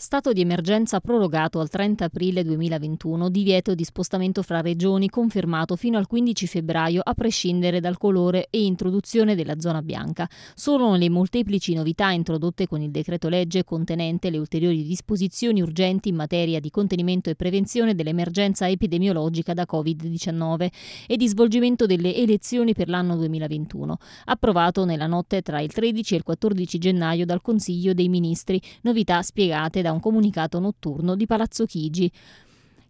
Stato di emergenza prorogato al 30 aprile 2021, divieto di spostamento fra regioni confermato fino al 15 febbraio a prescindere dal colore e introduzione della zona bianca. Sono le molteplici novità introdotte con il decreto legge contenente le ulteriori disposizioni urgenti in materia di contenimento e prevenzione dell'emergenza epidemiologica da Covid-19 e di svolgimento delle elezioni per l'anno 2021, approvato nella notte tra il 13 e il 14 gennaio dal Consiglio dei Ministri, novità spiegate da da un comunicato notturno di Palazzo Chigi.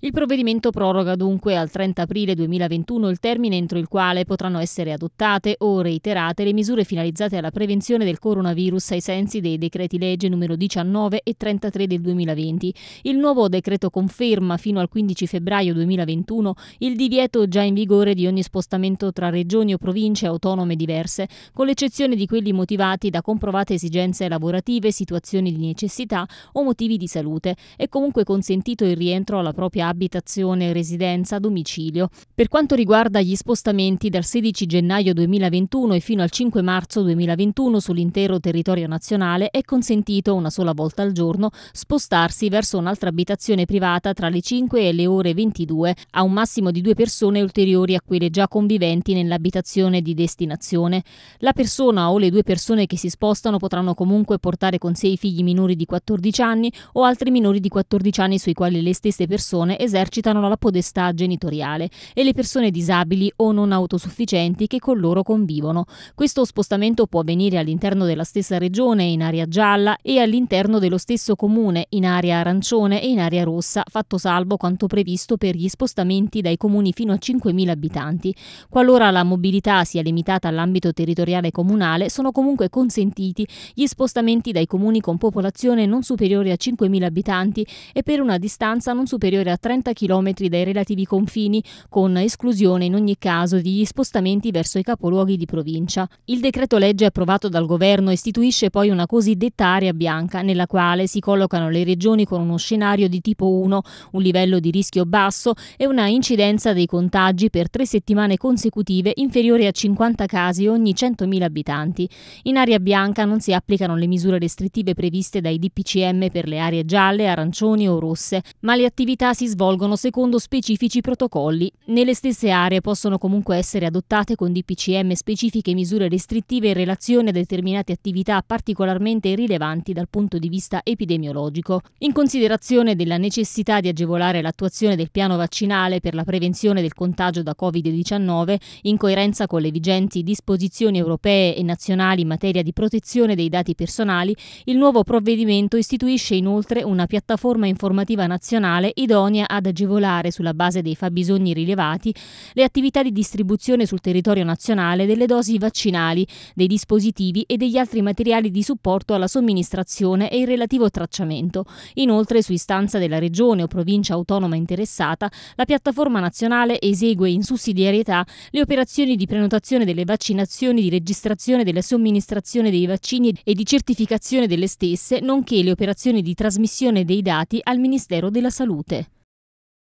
Il provvedimento proroga dunque al 30 aprile 2021 il termine entro il quale potranno essere adottate o reiterate le misure finalizzate alla prevenzione del coronavirus ai sensi dei decreti legge numero 19 e 33 del 2020. Il nuovo decreto conferma fino al 15 febbraio 2021 il divieto già in vigore di ogni spostamento tra regioni o province autonome diverse, con l'eccezione di quelli motivati da comprovate esigenze lavorative, situazioni di necessità o motivi di salute. È comunque consentito il rientro alla propria abitazione, residenza, domicilio. Per quanto riguarda gli spostamenti dal 16 gennaio 2021 e fino al 5 marzo 2021 sull'intero territorio nazionale è consentito una sola volta al giorno spostarsi verso un'altra abitazione privata tra le 5 e le ore 22 a un massimo di due persone ulteriori a quelle già conviventi nell'abitazione di destinazione. La persona o le due persone che si spostano potranno comunque portare con sé i figli minori di 14 anni o altri minori di 14 anni sui quali le stesse persone esercitano la podestà genitoriale e le persone disabili o non autosufficienti che con loro convivono. Questo spostamento può avvenire all'interno della stessa regione in area gialla e all'interno dello stesso comune in area arancione e in area rossa, fatto salvo quanto previsto per gli spostamenti dai comuni fino a 5.000 abitanti. Qualora la mobilità sia limitata all'ambito territoriale comunale, sono comunque consentiti gli spostamenti dai comuni con popolazione non superiore a 5.000 abitanti e per una distanza non superiore a 3 30 km dai relativi confini, con esclusione in ogni caso degli spostamenti verso i capoluoghi di provincia. Il decreto legge approvato dal governo istituisce poi una cosiddetta area bianca, nella quale si collocano le regioni con uno scenario di tipo 1, un livello di rischio basso e una incidenza dei contagi per tre settimane consecutive inferiore a 50 casi ogni 100.000 abitanti. In area bianca non si applicano le misure restrittive previste dai DPCM per le aree gialle, arancioni o rosse, ma le attività si svolgono svolgono secondo specifici protocolli. Nelle stesse aree possono comunque essere adottate con DPCM specifiche misure restrittive in relazione a determinate attività particolarmente rilevanti dal punto di vista epidemiologico. In considerazione della necessità di agevolare l'attuazione del piano vaccinale per la prevenzione del contagio da Covid-19, in coerenza con le vigenti disposizioni europee e nazionali in materia di protezione dei dati personali, il nuovo provvedimento istituisce inoltre una piattaforma informativa nazionale idonea ad agevolare, sulla base dei fabbisogni rilevati, le attività di distribuzione sul territorio nazionale delle dosi vaccinali, dei dispositivi e degli altri materiali di supporto alla somministrazione e il relativo tracciamento. Inoltre, su istanza della regione o provincia autonoma interessata, la piattaforma nazionale esegue in sussidiarietà le operazioni di prenotazione delle vaccinazioni, di registrazione della somministrazione dei vaccini e di certificazione delle stesse, nonché le operazioni di trasmissione dei dati al Ministero della Salute.